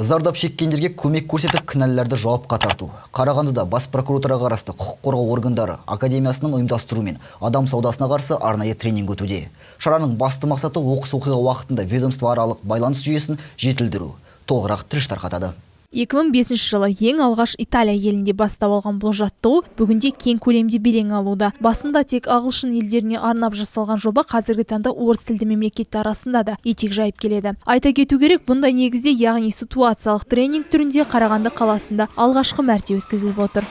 зардап шеккендерге көмек көрсетіп кінәлілерді жауапқа қатарту. қарағандыда бас прокуратураға қарасты құқық қорғау органдары академиясының ұйымдастыруымен адам саудасына қарсы арнайы тренинг өтуде шараның басты мақсаты оқыс оқиға уақытында ведомствоаралық байланыс жүйесін жетілдіру толығырақ тілші тарқатады 2005 жылы ең алғаш италия елінде бастау алған бұл жаттығу бүгінде кең көлемде белең алуда басында тек ағылшын елдеріне арнап жасалған жоба қазіргі таңда орыс тілді мемлекеттер арасында да етек жайып келеді айта кету керек бұндай негізде яғни ситуациялық тренинг түрінде қарағанды қаласында алғашқы мәрте өткізіліп отыр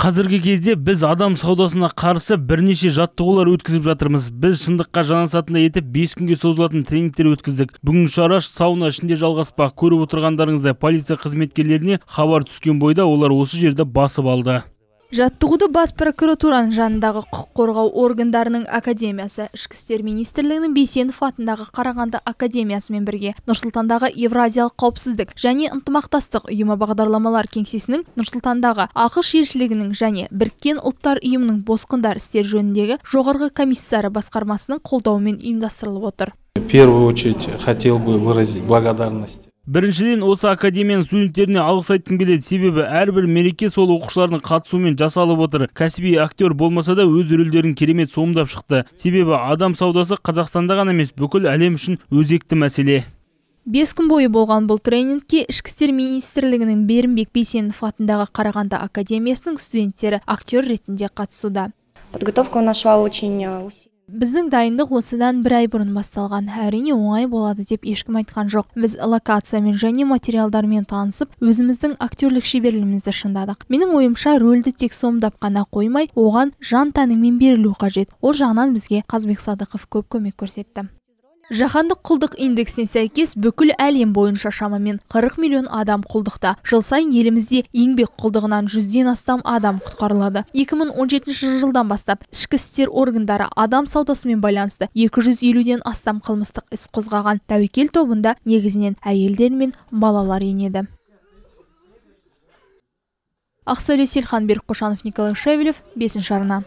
қазіргі кезде біз адам саудасына қарсы бірнеше жаттығулар өткізіп жатырмыз біз шындыққа жанасатындай етіп 5 күнге созылатын тренингтер өткіздік Бүгін шараш сауна ішінде жалғаспақ көріп отырғандарыңыздай полиция қызметкерлеріне хабар түскен бойда олар осы жерді басып алды жаттығуды бас прокуратураның жанындағы құқық қорғау органдарының академиясы ішкі істер министрлігінің бейсенов атындағы қарағанды академиясымен бірге нұрсұлтандағы евразиялық қауіпсіздік және ынтымақтастық ұйымы бағдарламалар кеңсесінің нұрсұлтандағы ақш елшілігінің және біріккен ұлттар ұйымының босқындар істері жөніндегі жоғарғы комиссары басқармасының қолдауымен ұйымдастырылып отыр в первую очередь хотел бы выразить благодарность біріншіден осы академияның студенттеріне алғыс айтқым келеді себебі әрбір мереке сол оқушылардың қатысуымен жасалып отыр кәсіби актер болмаса да өз рөлдерін керемет сомдап шықты себебі адам саудасы қазақстанда ғана емес бүкіл әлем үшін өзекті мәселе бес күн бойы болған бұл тренингке ішкі істер министрлігінің берімбек бейсенов атындағы қарағанды академиясының студенттері актер ретінде қатысуда подготовка у нас шла очень э, біздің дайындық осыдан бір ай бұрын басталған әрине оңай болады деп ешкім айтқан жоқ біз локациямен және материалдармен танысып өзіміздің актерлік шеберлігімізді шыңдадық менің ойымша рөлді тек сомдап қана қоймай оған жан тәніңмен берілу қажет ол жағынан бізге қазбек садықов көп көмек көрсетті жаһандық құлдық индексіне сәйкес бүкіл әлем бойынша шамамен 40 миллион адам құлдықта жыл сайын елімізде еңбек құлдығынан жүзден астам адам құтқарылады 2017 жылдан бастап ішкі істер органдары адам саудасымен байланысты 250-ден астам қылмыстық іс қозғаған тәуекел тобында негізінен әйелдер мен балалар енеді ақсәуле сейілханберік қошанов николай шевелев бесінші арна